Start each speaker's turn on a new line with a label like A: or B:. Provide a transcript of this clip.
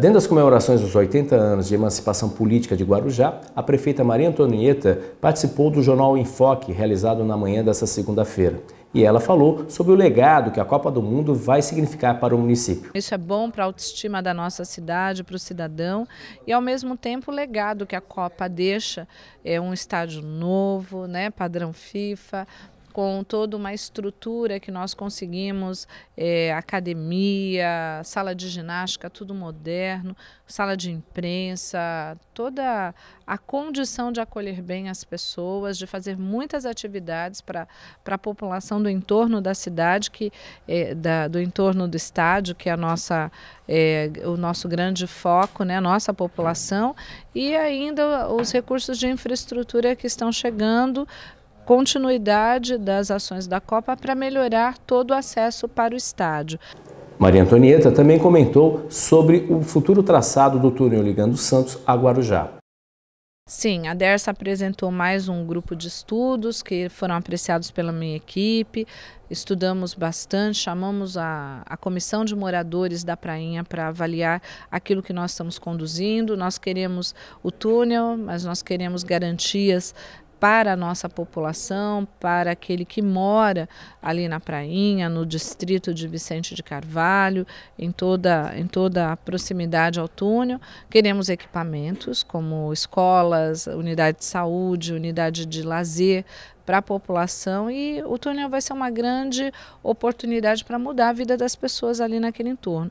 A: Dentro das comemorações dos 80 anos de emancipação política de Guarujá, a prefeita Maria Antonieta participou do jornal Enfoque, realizado na manhã desta segunda-feira. E ela falou sobre o legado que a Copa do Mundo vai significar para o município.
B: Isso é bom para a autoestima da nossa cidade, para o cidadão, e ao mesmo tempo o legado que a Copa deixa é um estádio novo, né, padrão FIFA, com toda uma estrutura que nós conseguimos é, academia, sala de ginástica, tudo moderno, sala de imprensa, toda a condição de acolher bem as pessoas, de fazer muitas atividades para a população do entorno da cidade, que é, da, do entorno do estádio, que é, a nossa, é, o nosso grande foco, né, a nossa população, e ainda os recursos de infraestrutura que estão chegando continuidade das ações da Copa para melhorar todo o acesso para o estádio.
A: Maria Antonieta também comentou sobre o futuro traçado do túnel ligando Santos a Guarujá.
B: Sim, a DERSA apresentou mais um grupo de estudos que foram apreciados pela minha equipe. Estudamos bastante, chamamos a, a comissão de moradores da Prainha para avaliar aquilo que nós estamos conduzindo. Nós queremos o túnel, mas nós queremos garantias para a nossa população, para aquele que mora ali na Prainha, no distrito de Vicente de Carvalho, em toda, em toda a proximidade ao túnel. Queremos equipamentos como escolas, unidade de saúde, unidade de lazer para a população e o túnel vai ser uma grande oportunidade para mudar a vida das pessoas ali naquele entorno.